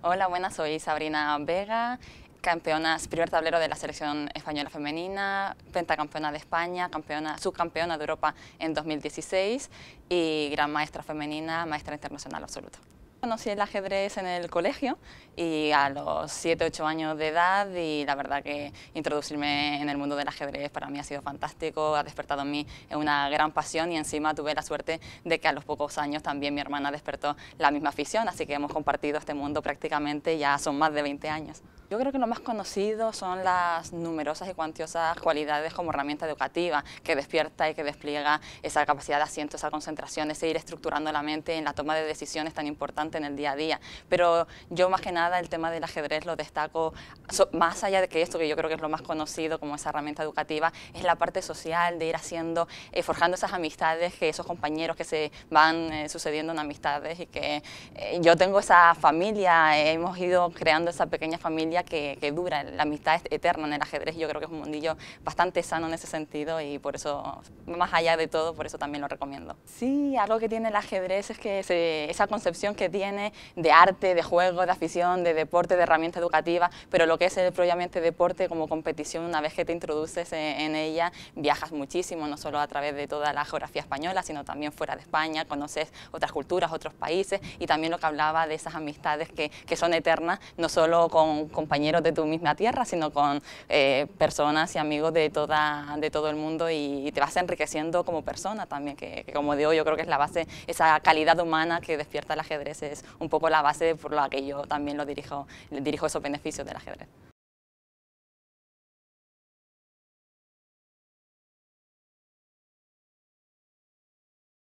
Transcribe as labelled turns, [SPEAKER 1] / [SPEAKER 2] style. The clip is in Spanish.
[SPEAKER 1] Hola, buenas, soy Sabrina Vega, campeona, primer tablero de la selección española femenina, pentacampeona de España, subcampeona de Europa en 2016 y gran maestra femenina, maestra internacional absoluta. Conocí el ajedrez en el colegio y a los 7, 8 años de edad y la verdad que introducirme en el mundo del ajedrez para mí ha sido fantástico, ha despertado en mí una gran pasión y encima tuve la suerte de que a los pocos años también mi hermana despertó la misma afición, así que hemos compartido este mundo prácticamente ya son más de 20 años. Yo creo que lo más conocido son las numerosas y cuantiosas cualidades como herramienta educativa que despierta y que despliega esa capacidad de asiento, esa concentración, ese ir estructurando la mente en la toma de decisiones tan importante en el día a día. Pero yo más que nada el tema del ajedrez lo destaco, más allá de que esto que yo creo que es lo más conocido como esa herramienta educativa, es la parte social de ir haciendo, eh, forjando esas amistades, que esos compañeros que se van eh, sucediendo en amistades y que eh, yo tengo esa familia, hemos ido creando esa pequeña familia que, dura, la amistad es eterna en el ajedrez, yo creo que es un mundillo bastante sano en ese sentido y por eso, más allá de todo, por eso también lo recomiendo. Sí, algo que tiene el ajedrez es que esa concepción que tiene de arte, de juego, de afición, de deporte, de herramienta educativa, pero lo que es el propiamente deporte como competición, una vez que te introduces e-, en, ella, viajas muchísimo, no solo a través de toda la geografía española, sino también fuera de España, conoces otras culturas, otros países y también lo que hablaba de esas amistades que, que son eternas, no solo con compañeros de tu misma tierra, sino con eh, personas y amigos de, toda, de todo el mundo y te vas enriqueciendo como persona también, que, como digo yo creo que es la base, esa calidad humana que despierta el ajedrez es un poco la base por la que yo también lo dirijo, dirijo esos beneficios del ajedrez.